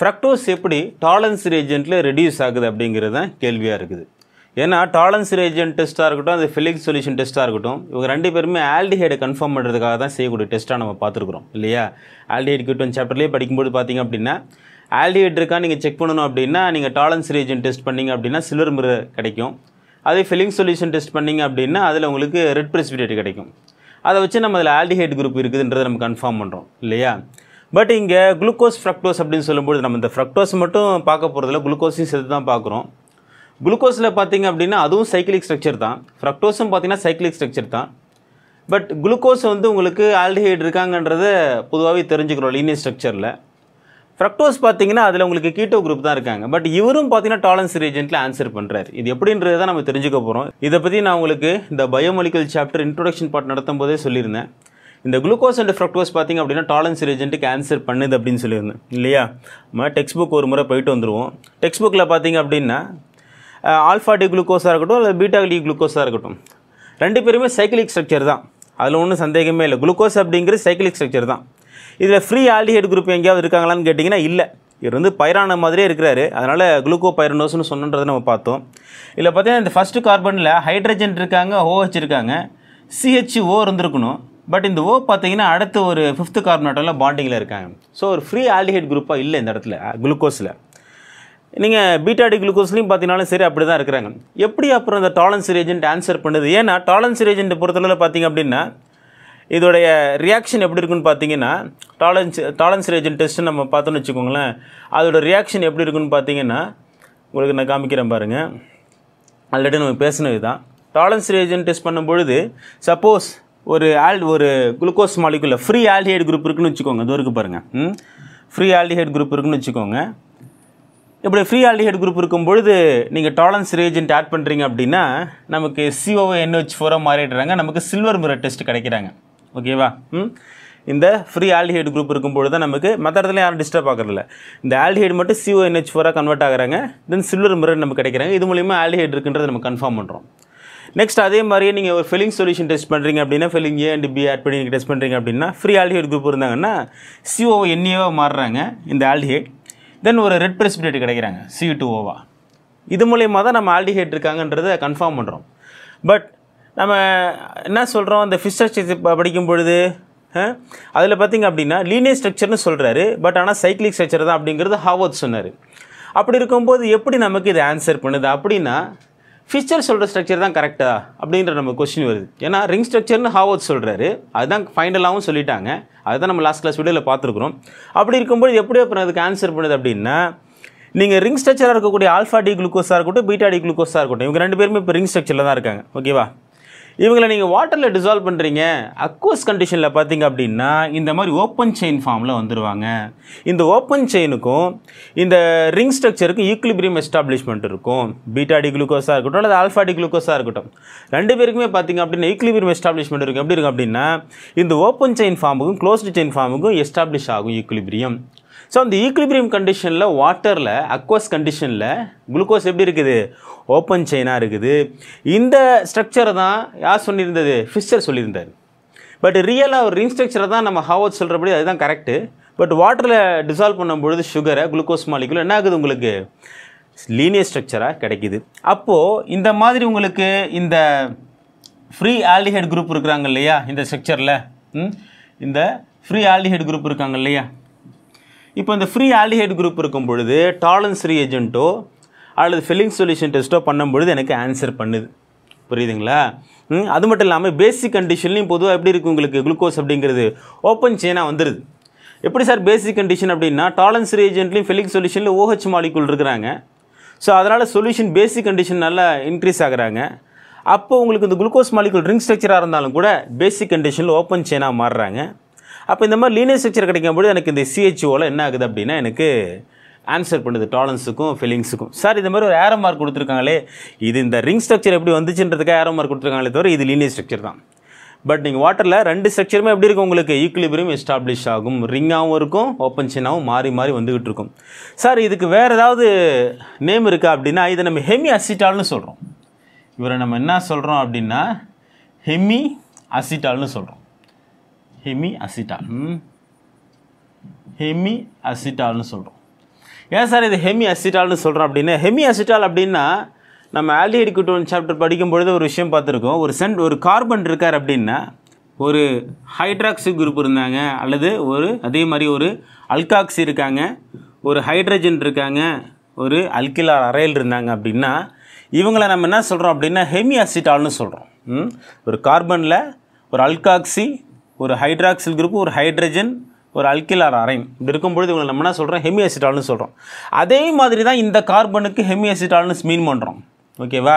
fructose எப்படி டாலன்ஸ் ரேஜெண்ட்டில் reduce ஆகுது அப்படிங்கிறது தான் கேள்வியாக இருக்குது ஏன்னா டாலன்ஸ் ரேஜென்ட் டெஸ்ட்டாக இருக்கட்டும் அந்த ஃபிலிக் சொல்யூஷன் டெஸ்ட்டாக இருக்கட்டும் இவங்க ரெண்டு பேருமே ஆல்டிஹைடை கன்ஃபார்ம் பண்ணுறதுக்காக தான் செய்யக்கூடிய டெஸ்ட்டாக நம்ம பார்த்துருக்குறோம் இல்லையா ஆல்டிஹைட் கியூட்டன் சாப்டர்லேயே படிக்கும்போது பார்த்திங்க அப்படின்னா ஆல்டிஹைட் இருக்கா நீங்கள் செக் பண்ணணும் அப்படின்னா நீங்கள் டாலன்ஸ் ரேஜென்ட் டெஸ்ட் பண்ணிங்க அப்படின்னா சில்வர் முறை கிடைக்கும் அதே ஃபிலிங் சொல்யூஷன் டெஸ்ட் பண்ணிங்க அப்படின்னா அதில் உங்களுக்கு ரெட் ப்ரெசிபிடேட் கிடைக்கும் அதை வச்சு நம்ம அதில் ஆல்டிஹைட் குரூப் இருக்குதுன்றதை நம்ம கன்ஃபார்ம் பண்ணுறோம் இல்லையா பட் இங்கே குளுக்கோஸ் ஃப்ரக்டோஸ் அப்படின்னு சொல்லும்போது நம்ம இந்த ஃப்ரக்டோஸ் மட்டும் பார்க்க போகிறதில்ல குளுக்கோஸையும் சேர்த்து தான் பார்க்குறோம் குளுக்கோஸில் பார்த்திங்க அப்படின்னா அதுவும் சைக்கிளிக் ஸ்ட்ரக்சர் தான் ஃப்ரக்டோஸும் பார்த்திங்கன்னா சைக்கிளிக் ஸ்ட்ரக்சர் தான் பட் குளுக்கோஸ் வந்து உங்களுக்கு ஆல்டிஹைட் இருக்காங்கன்றத பொதுவாகவே தெரிஞ்சுக்கிறோம் லீனியர் ஸ்ட்ரக்சரில் ஃப்ரக்டோஸ் பார்த்தீங்கன்னா அதில் உங்களுக்கு கீட்டோ குரூப் தான் இருக்காங்க பட் இவரும் பார்த்தீங்கன்னா டாலன்ஸ் ரீஜென்ட்டில் ஆன்சர் பண்ணுறாரு இது எப்படின்றது தான் நம்ம தெரிஞ்சுக்க போகிறோம் இதை பற்றி நான் உங்களுக்கு இந்த பயோமொலிக்கல் சாப்டர் இன்ட்ரொடக்ஷன் பார்ட் நடத்தும் போதே சொல்லியிருந்தேன் இந்த குளுக்கோஸ் அண்ட் ஃப்ரக்டோஸ் பார்த்திங்க அப்படின்னா டாலன்ஸ் ரீஜென்ட்டுக்கு ஆன்சர் பண்ணுது அப்படின்னு சொல்லியிருந்தேன் இல்லையா நம்ம டெக்ஸ்ட் புக் ஒரு முறை போயிட்டு வந்துடுவோம் டெக்ஸ்ட் புக்கில் பார்த்திங்க அப்படின்னா ஆல்ஃபா டி குளுக்கோஸாக இருக்கட்டும் இல்லை பீட்டா டி குளுக்கோஸாக இருக்கட்டும் ரெண்டு பேருமே சைக்கிளிக் ஸ்ட்ரக்சர் தான் அதில் ஒன்றும் சந்தேகமே இல்லை குளுக்கோஸ் அப்படிங்கிறது சைக்கிளிக் ஸ்ட்ரக்சர் தான் இதில் ஃப்ரீ ஆல்டிஹைட் குரூப் எங்கேயாவது இருக்காங்களான்னு கேட்டிங்கன்னா இல்லை இவர் வந்து பைரான மாதிரியே இருக்கிறாரு அதனால் குளுக்கோ பைரனோஸ்னு சொன்னன்றதை நம்ம பார்த்தோம் இதில் பார்த்தீங்கன்னா இந்த ஃபஸ்ட்டு கார்பனில் ஹைட்ரஜன் இருக்காங்க ஓஹெச் இருக்காங்க சிஹெச்ஓ இருந்திருக்கணும் பட் இந்த ஓ பார்த்தீங்கன்னா அடுத்து ஒரு ஃபிஃப்த்து கார்பனேட்டில் பாண்டிங்கில் இருக்காங்க ஸோ ஒரு ஃப்ரீ ஆல்டிஹைட் குரூப்பாக இல்லை இந்த இடத்துல குளுக்கோஸில் நீங்கள் பீட்டாடி குளுக்கோஸ்லையும் பார்த்தீங்கனாலும் சரி அப்படி தான் இருக்கிறாங்க எப்படி அப்புறம் இந்த டாலன்ஸ் ரேஜென்ட் ஆன்சர் பண்ணுது ஏன்னா டாலன்ஸ் ரேஜென்ட் பொறுத்தளவில் பார்த்தீங்க அப்படின்னா இதோடைய ரியாக்ஷன் எப்படி இருக்குன்னு பார்த்தீங்கன்னா டாலன்ஸ் டாலன்ஸ் ரேஜென்ட் டெஸ்ட்டு நம்ம பார்த்தோன்னு வச்சுக்கோங்களேன் அதோடய ரியாக்ஷன் எப்படி இருக்குன்னு பார்த்தீங்கன்னா உங்களுக்கு நான் காமிக்கிறேன் பாருங்கள் ஆல்ரெடி நம்ம பேசினது தான் டாலன்ஸ் ரேஜென்ட் டெஸ்ட் பண்ணும்பொழுது சப்போஸ் ஒரு ஆல் ஒரு குளுக்கோஸ் மாலிகுலில் ஃப்ரீ ஆல்டிஹைட் குரூப் இருக்குன்னு வச்சுக்கோங்க இதோ இருக்குது பாருங்கள் ஃப்ரீ ஆல்டிஹைட் குரூப் இருக்குன்னு வச்சுக்கோங்க இப்படி ஃப்ரீ ஆல்டிஹைட் குரூப் இருக்கும் பொழுது நீங்கள் டாலன்ஸ் ரேஜென்ட் ஆட் பண்ணுறீங்க அப்படின்னா நமக்கு சிஓஓ என்ஹெச் ஃபோராக மாறிடுறாங்க நமக்கு சில்வர் முறை டெஸ்ட் கிடைக்கிறாங்க ஓகேவா ம் இந்த ஃப்ரீ ஆல்டிஹைட் குரூப் இருக்கும்பொழுது தான் நமக்கு மற்ற இடத்துல யாரும் டிஸ்டர்ப் ஆகிறதில்ல இந்த ஆல்டிஹைட் மட்டும் என்ஹெச் ஃபோராக கன்வெர்ட் ஆகிறாங்க தென் சில்வர் முறை நமக்கு கிடைக்கிறாங்க இது மூலிமா ஆல்டிஹைட் இருக்குன்றதை நம்ம கன்ஃபார்ம் பண்ணுறோம் நெக்ஸ்ட் அதே மாதிரியே நீங்கள் ஒரு ஃபில்லிங் சொல்யூஷன் டெஸ்ட் பண்ணுறீங்க அப்படின்னா Fehling A and B add பண்ணி டெஸ்ட் பண்ணுறீங்க அப்படின்னா ஃப்ரீ ஆல்டிஹைட் குரூப் இருந்தாங்கன்னா சிஓ என்ஏவாக மாறுறாங்க இந்த ஆல்டிஹைட் தென் ஒரு ரெட் ப்ரெசிபிடேட் கிடைக்கிறாங்க சி டூ ஓவா இது மூலயமா தான் நம்ம ஆல்டிஹைட் இருக்காங்கன்றதை கன்ஃபார்ம் பண்ணுறோம் பட் நம்ம என்ன சொல்கிறோம் இந்த ஃபிஸ்டர் படிக்கும் பொழுது அதில் பார்த்திங்க அப்படின்னா லீனியர் ஸ்ட்ரக்சர்னு சொல்கிறாரு பட் ஆனால் சைக்கிளிக் ஸ்ட்ரக்சர் தான் அப்படிங்கிறது ஹாவோத் சொன்னார் அப்படி இருக்கும்போது எப்படி நமக்கு இது ஆன்சர் பண்ணுது அப்படின்னா ஃபிஷர் சொல்கிற ஸ்ட்ரக்சர் தான் கரெக்டா அப்படின்ற நம்ம கொஸ்டின் வருது ஏன்னா ரிங் ஸ்ட்ரக்சர்னு ஹாவோத் சொல்கிறாரு அதுதான் ஃபைனலாகவும் சொல்லிட்டாங்க அதுதான் நம்ம லாஸ்ட் கிளாஸ் வீடியோவில் பார்த்துருக்குறோம் அப்படி இருக்கும்போது எப்படி அப்புறம் அதுக்கு ஆன்சர் பண்ணுது அப்படின்னா நீங்கள் ரிங் ஸ்ட்ரக்சராக இருக்கக்கூடிய ஆல்ஃபா டி குளுக்கோஸாக இருக்கட்டும் பீட்டா டி குளுக்கோஸாக இருக்கட்டும் இவங்க ரெண்டு பேருமே இப்போ ரிங் ஸ்ட்ரக்சரில் தான் இருக்காங்க ஓகேவா இவங்களை நீங்கள் வாட்டரில் டிசால்வ் பண்ணுறீங்க அக்வஸ் கண்டிஷனில் பார்த்தீங்க அப்படின்னா இந்த மாதிரி ஓப்பன் செயின் ஃபார்மில் வந்துடுவாங்க இந்த ஓப்பன் செயினுக்கும் இந்த ரிங் ஸ்ட்ரக்சருக்கும் ஈக்குலிபிரியம் எஸ்டாப்ளிஷ்மெண்ட் இருக்கும் பீட்டா டி குளுக்கோஸாக இருக்கட்டும் அல்லது ஆல்ஃபா டி குளுக்கோஸாக இருக்கட்டும் ரெண்டு பேருக்குமே பார்த்தீங்க அப்படின்னா ஈக்குலிபிரியம் எஸ்டாப்ளிஷ்மெண்ட் இருக்கும் எப்படி இருக்கும் அப்படின்னா இந்த ஓப்பன் செயின் ஃபார்முக்கும் க்ளோஸ்டு செயின் ஃபார்முக்கும் எஸ்டாப்ளிஷ் ஆகும் ஈக்குலிபிரியம் ஸோ அந்த ஈக்குலிபிரியம் கண்டிஷனில் வாட்டரில் அக்வஸ் கண்டிஷனில் குளுக்கோஸ் எப்படி இருக்குது ஓப்பன் செயினாக இருக்குது இந்த ஸ்ட்ரக்சரை தான் யார் சொல்லியிருந்தது ஃபிஸ்டர் சொல்லியிருந்தார் பட் ரியலாக ஒரு ரிங் ஸ்ட்ரக்சரை தான் நம்ம ஹாவத் சொல்கிறபடி அதுதான் கரெக்டு பட் வாட்டரில் டிசால்வ் பண்ணும்பொழுது சுகரை குளுக்கோஸ் மாலிக்குள்ள என்ன ஆகுது உங்களுக்கு லீனியர் ஸ்ட்ரக்சராக கிடைக்கிது அப்போது இந்த மாதிரி உங்களுக்கு இந்த ஃப்ரீ ஆல்டிஹைட் குரூப் இருக்கிறாங்க இல்லையா இந்த ஸ்ட்ரக்சரில் இந்த ஃப்ரீ ஆல்டிஹைட் குரூப் இருக்காங்க இல்லையா இப்போ இந்த ஃப்ரீ ஆல்டிஹைட் குரூப் இருக்கும் பொழுது டாலன்ஸ் ரீஏஜென்ட்டோ அல்லது ஃபில்லிங் சொல்யூஷன் டெஸ்ட்டோ பண்ணும்பொழுது எனக்கு ஆன்சர் பண்ணுது புரியுதுங்களா அது மட்டும் இல்லாமல் பேசிக் கண்டிஷன்லையும் பொதுவாக எப்படி இருக்குது உங்களுக்கு குளுக்கோஸ் அப்படிங்கிறது ஓப்பன் செயினாக வந்துடுது எப்படி சார் பேசிக் கண்டிஷன் அப்படின்னா டாலன்ஸ் ஏஜென்ட்லையும் ஃபில்லிங் சொல்யூஷனில் ஓஹெச் மாலிகுல் இருக்கிறாங்க ஸோ அதனால் சொல்யூஷன் பேசிக் கண்டிஷன் நல்லா இன்க்ரீஸ் ஆகுறாங்க அப்போ உங்களுக்கு இந்த குளுக்கோஸ் மாலிகுல் ரிங் ஸ்ட்ரக்சராக இருந்தாலும் கூட பேசிக் கண்டிஷனில் ஓப்பன் செயினாக மாறுறாங்க அப்போ இந்த மாதிரி லீனியர் ஸ்ட்ரக்சர் கிடைக்கும்போது எனக்கு இந்த சிஹெச்ஓவில் என்ன ஆகுது அப்படின்னா எனக்கு ஆன்சர் பண்ணுது டாலன்ஸுக்கும் ஃபிலிங்ஸுக்கும் சார் இந்த மாதிரி ஒரு ஏரோ மார்க் கொடுத்துருக்காங்களே இது இந்த ரிங் ஸ்ட்ரக்சர் எப்படி வந்துச்சுன்றதுக்காக ஏரோ மார்க் கொடுத்துருக்காங்களே தவிர இது லீனியர் ஸ்ட்ரக்சர் தான் பட் நீங்கள் வாட்டரில் ரெண்டு ஸ்ட்ரக்சருமே எப்படி இருக்கும் உங்களுக்கு ஈக்குலிபிரியம் எஸ்டாப்ளிஷ் ஆகும் ரிங்காகவும் இருக்கும் ஓப்பன் சின்னாகவும் மாறி மாறி வந்துக்கிட்டு இருக்கும் சார் இதுக்கு வேறு ஏதாவது நேம் இருக்கா அப்படின்னா இதை நம்ம ஹெமி அசிட்டால்னு சொல்கிறோம் இவரை நம்ம என்ன சொல்கிறோம் அப்படின்னா ஹெமி அசிட்டால்னு சொல்கிறோம் ஹெமி அசிட்டால் ஹெமி அசிட்டால்னு சொல்கிறோம் ஏன் சார் இது ஹெமி அசிட்டால்னு சொல்கிறோம் அப்படின்னா ஹெமி அசிட்டால் அப்படின்னா நம்ம ஆல்டிஹைடு குட்டோன் சாப்டர் படிக்கும்பொழுது ஒரு விஷயம் பார்த்துருக்கோம் ஒரு சென்ட் ஒரு கார்பன் இருக்கார் அப்படின்னா ஒரு ஹைட்ராக்சி குரூப் இருந்தாங்க அல்லது ஒரு அதே மாதிரி ஒரு அல்காக்சி இருக்காங்க ஒரு ஹைட்ரஜன் இருக்காங்க ஒரு அல்கிலார் அறையில் இருந்தாங்க அப்படின்னா இவங்களை நம்ம என்ன சொல்கிறோம் அப்படின்னா ஹெமி அசிட்டால்னு சொல்கிறோம் ஒரு கார்பனில் ஒரு அல்காக்சி ஒரு ஹைட்ராக்சில் குரூப் ஒரு ஹைட்ரஜன் ஒரு அல்கிலார் அரைன் இப்படி இருக்கும்பொழுது இவங்களை நம்ம என்ன சொல்கிறோம் அசிட்டால்னு சொல்கிறோம் அதே மாதிரி தான் இந்த கார்பனுக்கு அசிட்டால்னு மீன் பண்ணுறோம் ஓகேவா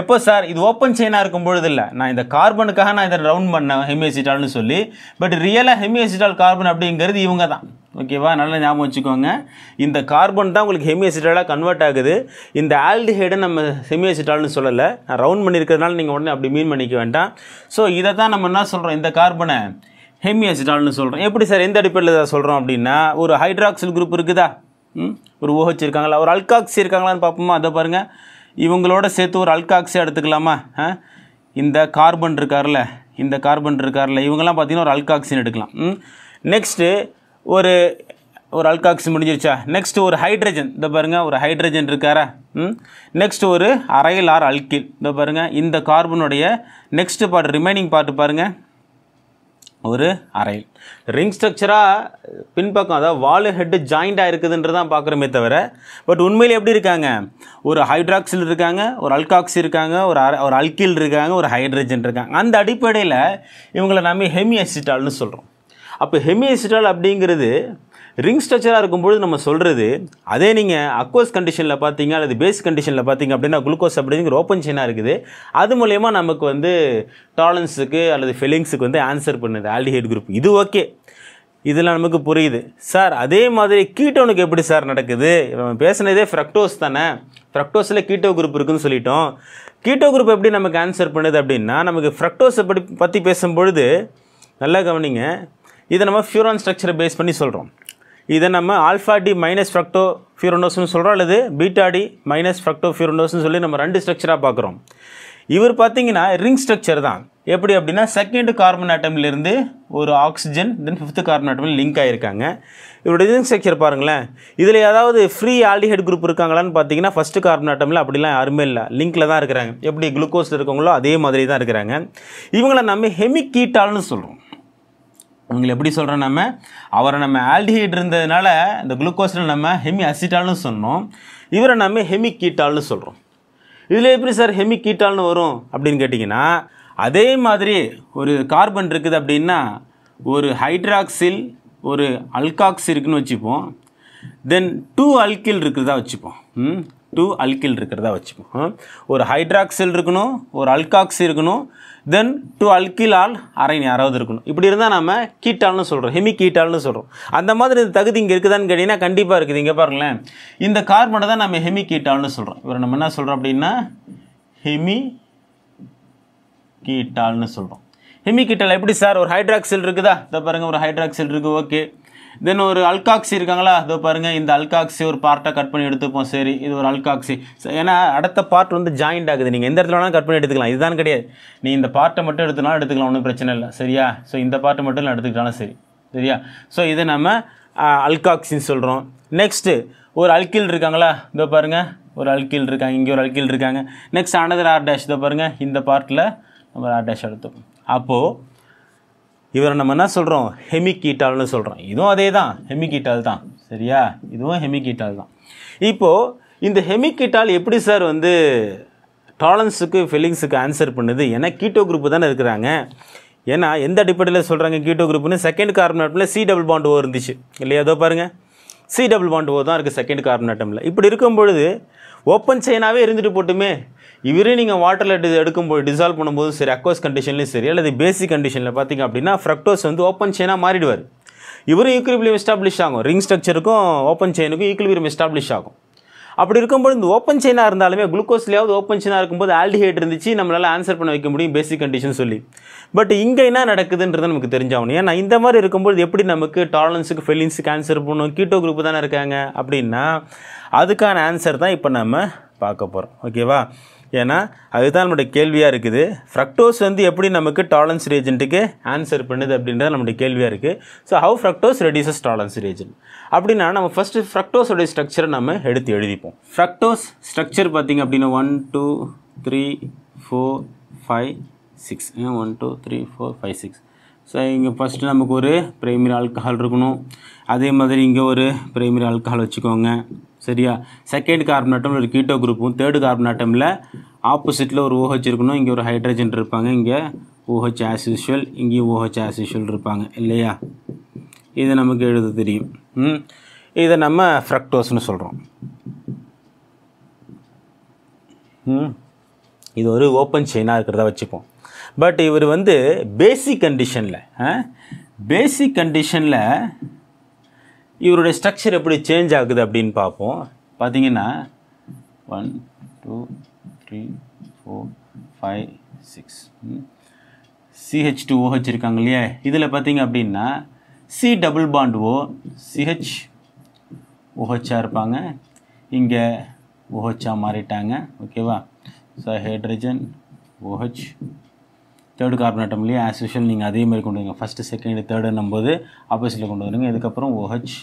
எப்போ சார் இது ஓப்பன் செயினாக இருக்கும் பொழுது இல்லை நான் இந்த கார்பனுக்காக நான் இதை ரவுண்ட் பண்ணேன் ஹெமியசிட்டால்னு சொல்லி பட் ரியலாக ஹெமியசிட்டால் கார்பன் அப்படிங்கிறது இவங்க தான் ஓகேவா நல்லா ஞாபகம் வச்சுக்கோங்க இந்த கார்பன் தான் உங்களுக்கு ஹெமியசிட்டாலாக கன்வெர்ட் ஆகுது இந்த ஆல்டிஹைடை நம்ம ஹெமியசிட்டால்னு சொல்லலை நான் ரவுண்ட் பண்ணியிருக்கிறதுனால நீங்கள் உடனே அப்படி மீன் பண்ணிக்க வேண்டாம் ஸோ இதை தான் நம்ம என்ன சொல்கிறோம் இந்த கார்பனை ஹெமியசிட்டால்னு சொல்கிறோம் எப்படி சார் எந்த அடிப்படையில் இதை சொல்கிறோம் அப்படின்னா ஒரு ஹைட்ராக்சில் குரூப் இருக்குதா ஒரு ஓஹெச் OH இருக்காங்களா ஒரு அல்காக்சி இருக்காங்களான்னு பார்ப்போமா அதை பாருங்கள் இவங்களோட சேர்த்து ஒரு அல்காக்ஸே எடுத்துக்கலாமா இந்த கார்பன் இருக்கார்ல இந்த கார்பன் இருக்கார்ல இவங்கெல்லாம் பார்த்திங்கன்னா ஒரு அல்காக்சின் எடுக்கலாம் நெக்ஸ்ட்டு ஒரு ஒரு அல்காக்சி முடிஞ்சிருச்சா நெக்ஸ்ட்டு ஒரு ஹைட்ரஜன் இந்த பாருங்கள் ஒரு ஹைட்ரஜன் இருக்காரா ம் நெக்ஸ்ட்டு ஒரு அரையில் ஆர் அல்கில் இந்த பாருங்கள் இந்த கார்பனுடைய நெக்ஸ்ட்டு பார்ட் ரிமைனிங் பார்ட்டு பாருங்கள் ஒரு அரைல் ரிங் ஸ்ட்ரக்சராக பின்பக்கம் அதாவது வாலு ஹெட்டு ஜாயிண்டாக தான் பார்க்குறோமே தவிர பட் உண்மையில் எப்படி இருக்காங்க ஒரு ஹைட்ராக்சில் இருக்காங்க ஒரு அல்காக்சி இருக்காங்க ஒரு ஒரு அல்கில் இருக்காங்க ஒரு ஹைட்ரஜன் இருக்காங்க அந்த அடிப்படையில் இவங்களை நம்ம ஹெமியசிட்டால்னு சொல்கிறோம் அப்போ ஹெமியசிட்டால் அப்படிங்கிறது ரிங் ஸ்ட்ரக்சராக இருக்கும்பொழுது நம்ம சொல்கிறது அதே நீங்கள் அக்வஸ் கண்டிஷனில் பார்த்தீங்க அல்லது பேஸ் கண்டிஷனில் பார்த்தீங்க அப்படின்னா குளுக்கோஸ் அப்படிங்கிற ஓப்பன் செயினாக இருக்குது அது மூலயமா நமக்கு வந்து டாலன்ஸுக்கு அல்லது ஃபெலிங்ஸுக்கு வந்து ஆன்சர் பண்ணுது ஆல்டிஹைட் குரூப் இது ஓகே இதெல்லாம் நமக்கு புரியுது சார் அதே மாதிரி கீட்டோனுக்கு எப்படி சார் நடக்குது நம்ம பேசுனதே ஃப்ரக்டோஸ் தானே ஃப்ரக்டோஸில் கீட்டோ குரூப் இருக்குதுன்னு சொல்லிட்டோம் கீட்டோ குரூப் எப்படி நமக்கு ஆன்சர் பண்ணுது அப்படின்னா நமக்கு ஃப்ரக்டோஸை எப்படி பற்றி பேசும்பொழுது நல்லா கவனிங்க இதை நம்ம ஃபியூரான் ஸ்ட்ரக்சரை பேஸ் பண்ணி சொல்கிறோம் இதை நம்ம ஆல்ஃபா டி மைனஸ் ஃப்ரக்டோ ஃபியூரோனோஸ்னு சொல்கிறோம் அல்லது பீட்டா டி மைனஸ் ஃப்ரக்டோ ஃபியூரோனோஸ்னு சொல்லி நம்ம ரெண்டு ஸ்ட்ரக்சராக பார்க்குறோம் இவர் பார்த்தீங்கன்னா ரிங் ஸ்ட்ரக்சர் தான் எப்படி அப்படின்னா செகண்ட் கார்பன் ஆட்டம்லேருந்து ஒரு ஆக்சிஜன் தென் ஃபிஃப்த்து கார்பன் ஆட்டமில் லிங்க் ஆகியிருக்காங்க இவருடைய ரிங் ஸ்ட்ரக்சர் பாருங்களேன் இதில் ஏதாவது ஃப்ரீ ஆல்டிஹைட் குரூப் இருக்காங்களான்னு பார்த்தீங்கன்னா ஃபஸ்ட்டு கார்பன் ஆட்டமில் அப்படிலாம் யாருமே இல்லை லிங்க்கில் தான் இருக்கிறாங்க எப்படி குளுக்கோஸ் இருக்கவங்களோ அதே மாதிரி தான் இருக்கிறாங்க இவங்களை நம்ம ஹெமிகீட்டால்னு சொல்கிறோம் உங்களை எப்படி சொல்கிறோம் நம்ம அவரை நம்ம ஆல்டிஹைட் இருந்ததுனால இந்த குளுக்கோஸில் நம்ம ஹெமி அசிட்டால்னு சொன்னோம் இவரை நம்ம ஹெமி கீட்டால்னு சொல்கிறோம் இதில் எப்படி சார் ஹெமி கீட்டால்னு வரும் அப்படின்னு கேட்டிங்கன்னா அதே மாதிரி ஒரு கார்பன் இருக்குது அப்படின்னா ஒரு ஹைட்ராக்சில் ஒரு அல்காக்ஸ் இருக்குதுன்னு வச்சுப்போம் தென் டூ அல்கில் இருக்குதா வச்சுப்போம் டூ அல்கில் இருக்கிறதா வச்சுப்போம் ஒரு ஹைட்ராக்சில் இருக்கணும் ஒரு அல்காக்சி இருக்கணும் தென் டூ அல்கில் ஆல் அரைன் யாராவது இருக்கணும் இப்படி இருந்தால் நம்ம கீட்டால்னு சொல்கிறோம் ஹெமி கீட்டால்னு சொல்கிறோம் அந்த மாதிரி இந்த தகுதி இங்கே இருக்குதான்னு கேட்டிங்கன்னா கண்டிப்பாக இருக்குது இங்கே பாருங்களேன் இந்த கார்பனை தான் நம்ம ஹெமி கீட்டால்னு சொல்கிறோம் இவர் நம்ம என்ன சொல்கிறோம் அப்படின்னா ஹெமி கீட்டால்னு சொல்கிறோம் ஹெமி கீட்டால் எப்படி சார் ஒரு ஹைட்ராக்சில் இருக்குதா இதை பாருங்கள் ஒரு ஹைட்ராக்சில் இருக்குது ஓகே தென் ஒரு அல்காக்சி இருக்காங்களா அதோ பாருங்கள் இந்த அல்காக்சி ஒரு பார்ட்டை கட் பண்ணி எடுத்துப்போம் சரி இது ஒரு அல்காக்சி ஏன்னா அடுத்த பார்ட் வந்து ஜாயிண்ட் ஆகுது நீங்கள் எந்த இடத்துல வேணாலும் கட் பண்ணி எடுத்துக்கலாம் இதுதான் கிடையாது நீ இந்த பார்ட்டை மட்டும் எடுத்துனாலும் எடுத்துக்கலாம் ஒன்றும் பிரச்சனை இல்லை சரியா ஸோ இந்த பார்ட்டை மட்டும் நான் எடுத்துக்கிட்டாலும் சரி சரியா ஸோ இதை நம்ம அல்காக்சின்னு சொல்கிறோம் நெக்ஸ்ட்டு ஒரு அல்கில் இருக்காங்களா இதோ பாருங்கள் ஒரு அல்கில் இருக்காங்க இங்கே ஒரு அல்கில் இருக்காங்க நெக்ஸ்ட் அனதர் ஆர் டேஷ் இதோ பாருங்கள் இந்த பார்ட்டில் நம்ம ஆர் டேஷ் எடுத்துப்போம் அப்போது இவரை நம்ம என்ன சொல்கிறோம் ஹெமிகீட்டால்னு சொல்கிறோம் இதுவும் அதே தான் ஹெமிகீட்டால் தான் சரியா இதுவும் ஹெமிகீட்டால் தான் இப்போது இந்த ஹெமிகீட்டால் எப்படி சார் வந்து டாலன்ஸுக்கு ஃபில்லிங்ஸுக்கு ஆன்சர் பண்ணுது ஏன்னா கீட்டோ குரூப்பு தானே இருக்கிறாங்க ஏன்னா எந்த அடிப்படையில் சொல்கிறாங்க கீட்டோ குரூப்னு செகண்ட் கார்பனேட்டில் சி டபுள் பாண்ட் ஓ இருந்துச்சு இல்லையா ஏதோ பாருங்கள் சி டபுள் பாண்ட் ஓ தான் இருக்குது செகண்ட் கார்பனேட்டமில் இப்படி இருக்கும் பொழுது ஓப்பன் செயினாகவே இருந்துட்டு போட்டுமே இவரே நீங்கள் வாட்டரில் எடுக்கும்போது டிசால்வ் பண்ணும்போது சரி அக்வஸ் கண்டிஷன்லேயும் சரி அல்லது பேசிக் கண்டிஷனில் பார்த்திங்க அப்படின்னா ஃப்ரக்டோஸ் வந்து ஓப்பன் செயினாக மாறிடுவார் இவரும் ஈக்குலிபிரியம் எஸ்டாப்ளிஷ் ஆகும் ரிங் ஸ்ட்ரக்சருக்கும் ஓப்பன் செயினுக்கும் ஈக்குலிபிரியம் எஸ்டாப்ளிஷ் ஆகும் அப்படி இருக்கும்போது இந்த ஓப்பன் செயினாக இருந்தாலுமே குளுக்கோஸ்லேயாவது ஓப்பன் செயினாக இருக்கும்போது ஆல்டிஹைட் இருந்துச்சு நம்மளால் ஆன்சர் பண்ண வைக்க முடியும் பேசிக் கண்டிஷன் சொல்லி பட் இங்கே என்ன நடக்குதுன்றது நமக்கு தெரிஞ்சாகணும் ஏன்னா இந்த மாதிரி இருக்கும்போது எப்படி நமக்கு டாலன்ஸுக்கு ஃபெலின்ஸுக்கு ஆன்சர் பண்ணணும் கீட்டோ குரூப் தானே இருக்காங்க அப்படின்னா அதுக்கான ஆன்சர் தான் இப்போ நம்ம பார்க்க போகிறோம் ஓகேவா ஏன்னா அதுதான் நம்மளுடைய கேள்வியாக இருக்குது ஃப்ரக்டோஸ் வந்து எப்படி நமக்கு டாலன்ஸ் ரேஜென்ட்டுக்கு ஆன்சர் பண்ணுது அப்படின்றது நம்மளுடைய கேள்வியாக இருக்குது so how fructose reduces Tollens reagent அப்படின்னா நம்ம ஃபஸ்ட்டு ஃப்ரக்டோஸோடைய ஸ்ட்ரக்சரை நம்ம எடுத்து எழுதிப்போம் ஃப்ரக்டோஸ் ஸ்ட்ரக்சர் பார்த்திங்க அப்படின்னா one two three four five six one two three four five six so இங்கே ஃபஸ்ட்டு நமக்கு ஒரு பிரைமரி ஆல்கஹால் இருக்கணும் அதே மாதிரி இங்கே ஒரு பிரைமரி ஆல்கஹால் வச்சுக்கோங்க சரியா செகண்ட் கார்பன் ஆட்டம் ஒரு கீட்டோ குரூப்பும் தேர்டு கார்பன் ஆட்டமில் ஆப்போசிட்டில் ஒரு ஓஹெச் இருக்கணும் இங்கே ஒரு ஹைட்ரஜன் இருப்பாங்க இங்கே ஓஹெச் ஆஸ் யூஷுவல் இங்கேயும் ஓஹெச் ஆஸ் யூஷுவல் இருப்பாங்க இல்லையா இது நமக்கு எழுத தெரியும் இதை நம்ம ஃப்ரக்டோஸ்னு சொல்கிறோம் இது ஒரு ஓப்பன் செயினாக இருக்கிறதா வச்சுப்போம் பட் இவர் வந்து பேசிக் கண்டிஷனில் பேசிக் கண்டிஷனில் இவருடைய ஸ்ட்ரக்சர் எப்படி சேஞ்ச் ஆகுது அப்படின்னு பார்ப்போம் பார்த்தீங்கன்னா one two three four five six CH two OH இருக்காங்க இல்லையா இதில் பார்த்தீங்க அப்படின்னா C double bond O CH ஓஹெச்சாக இருப்பாங்க இங்கே ஓஹெச்சாக மாறிட்டாங்க ஓகேவா ஸோ ஹைட்ரஜன் ஓஹெச் தேர்ட் ஆட்டம்லேயே ஆஸ் யூஷுவல் நீங்கள் அதே மாதிரி கொண்டு வந்துங்க ஃபஸ்ட்டு செகண்ட் தேர்டு போது ஆப்போசிட்டில் கொண்டு வருங்க இதுக்கப்புறம் OH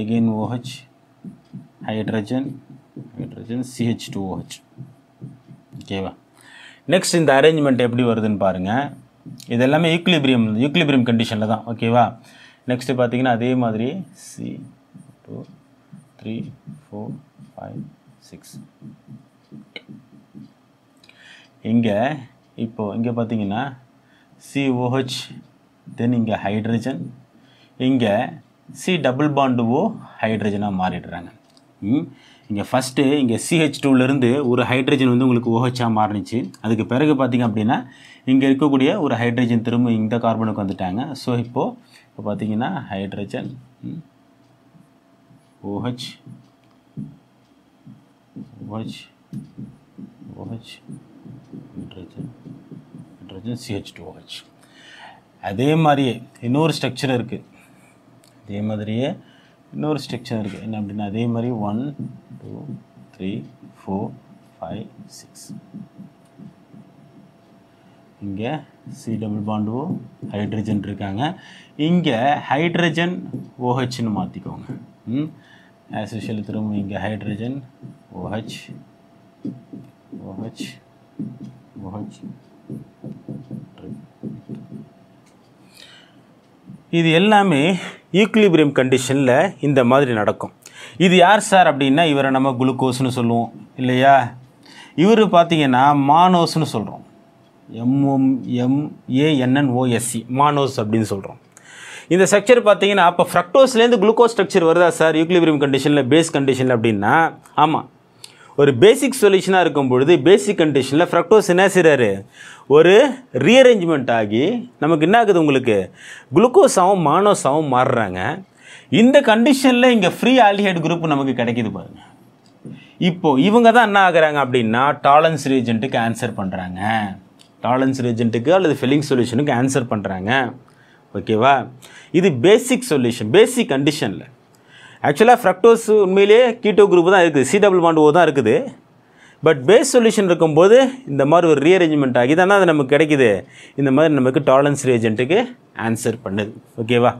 again OH hydrogen hydrogen CH two OH ஓகேவா நெக்ஸ்ட் இந்த அரேஞ்ச்மெண்ட் எப்படி வருதுன்னு பாருங்கள் இது எல்லாமே யூக்லிபிரியம் யூக்லிபிரியம் கண்டிஷனில் தான் ஓகேவா நெக்ஸ்ட்டு பார்த்தீங்கன்னா அதே மாதிரி C two three four five six இங்கே இப்போது இங்கே பார்த்தீங்கன்னா ஓஹெச் தென் இங்கே ஹைட்ரஜன் இங்கே சி டபுள் பாண்டு ஓ ஹைட்ரஜனாக மாறிடுறாங்க இங்கே ஃபஸ்ட்டு இங்கே சிஹெச் டூலேருந்து ஒரு ஹைட்ரஜன் வந்து உங்களுக்கு ஓஹெச்சாக மாறினுச்சு அதுக்கு பிறகு பார்த்திங்க அப்படின்னா இங்கே இருக்கக்கூடிய ஒரு ஹைட்ரஜன் திரும்ப இந்த கார்பனுக்கு வந்துட்டாங்க ஸோ இப்போது இப்போ பார்த்திங்கன்னா hydrogen OH OH OH hydrogen hydrogen CH two H அதே மாதிரியே இன்னொரு ஸ்ட்ரக்சர் இருக்குது அதே மாதிரியே இன்னொரு ஸ்ட்ரக்சர் இருக்குது என்ன அப்படின்னா அதே மாதிரி one two three four five six இங்கே C double bond O hydrogen இருக்காங்க இங்கே ஹைட்ரஜன் ஓஹெச்னு மாற்றிக்கோங்க ம் ஆஸ் யூஷுவல் திரும்ப இங்கே ஹைட்ரஜன் ஓஹெச் ஓஹெச் இது எல்லாமே ஈக்குலிபிரியம் கண்டிஷனில் இந்த மாதிரி நடக்கும் இது யார் சார் அப்படின்னா இவரை நம்ம குளுக்கோஸ்னு சொல்லுவோம் இல்லையா இவர் பார்த்தீங்கன்னா மானோஸ்னு சொல்கிறோம் எம்எம் எம் ஓஎஸ்சி மானோஸ் அப்படின்னு சொல்கிறோம் இந்த ஸ்ட்ரக்சர் பார்த்தீங்கன்னா அப்போ ஃப்ரக்டோஸ்லேருந்து குளுக்கோஸ் ஸ்ட்ரக்சர் வருதா சார் யூக்லிபிரியம் கண்டிஷனில் பேஸ் கண்டிஷனில் அப்படின்னா ஆமாம் ஒரு பேசிக் சொல்யூஷனாக இருக்கும் பொழுது பேசிக் கண்டிஷனில் ஃப்ரக்டோஸ் என்ன செய்கிறாரு ஒரு ரீஅரேஞ்ச்மெண்ட் ஆகி நமக்கு என்ன ஆகுது உங்களுக்கு குளுக்கோஸாகவும் மானோஸாகவும் மாறுறாங்க இந்த கண்டிஷனில் இங்கே ஃப்ரீ ஆல்டிஹைட் குரூப் நமக்கு கிடைக்கிது பாருங்கள் இப்போது இவங்க தான் என்ன ஆகுறாங்க அப்படின்னா டாலன்ஸ் ரீஜெண்ட்டுக்கு ஆன்சர் பண்ணுறாங்க டாலன்ஸ் ரீஜெண்ட்டுக்கு அல்லது ஃபில்லிங் சொல்யூஷனுக்கு ஆன்சர் பண்ணுறாங்க ஓகேவா இது பேசிக் சொல்யூஷன் பேசிக் கண்டிஷனில் ஆக்சுவலாக ஃப்ரக்டோஸ் உண்மையிலேயே கீட்டோ குரூப் தான் இருக்குது சி டபுள் பாண்ட் ஓ தான் இருக்குது பட் பேஸ் சொல்யூஷன் இருக்கும்போது இந்த மாதிரி ஒரு ரீஅரேஞ்ச்மெண்ட் ஆகி தானே அது நமக்கு கிடைக்கிது இந்த மாதிரி நமக்கு டாலன்ஸ் ரீஜென்ட்டுக்கு ஆன்சர் பண்ணுது ஓகேவா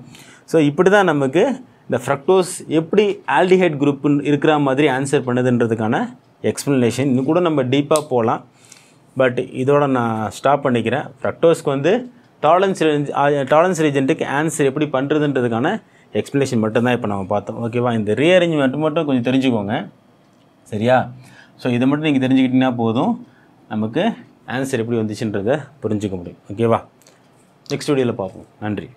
ஸோ இப்படி தான் நமக்கு இந்த ஃப்ரக்டோஸ் எப்படி ஆல்டிஹைட் குரூப்புன்னு இருக்கிற மாதிரி ஆன்சர் பண்ணுதுன்றதுக்கான எக்ஸ்ப்ளனேஷன் இன்னும் கூட நம்ம டீப்பாக போகலாம் பட் இதோட நான் ஸ்டாப் பண்ணிக்கிறேன் ஃப்ரக்டோஸ்க்கு வந்து டாலன்ஸ் டாலன்ஸ் ரீஜென்ட்டுக்கு ஆன்சர் எப்படி பண்ணுறதுன்றதுக்கான எக்ஸ்ப்ளனேஷன் மட்டும்தான் இப்போ நம்ம பார்த்தோம் ஓகேவா இந்த ரீஅரேஞ்ச்மெண்ட் மட்டும் கொஞ்சம் தெரிஞ்சுக்கோங்க சரியா ஸோ இதை மட்டும் நீங்கள் தெரிஞ்சுக்கிட்டிங்கன்னா போதும் நமக்கு ஆன்சர் எப்படி வந்துச்சுன்றதை புரிஞ்சுக்க முடியும் ஓகேவா நெக்ஸ்ட் வீடியோவில் பார்ப்போம் நன்றி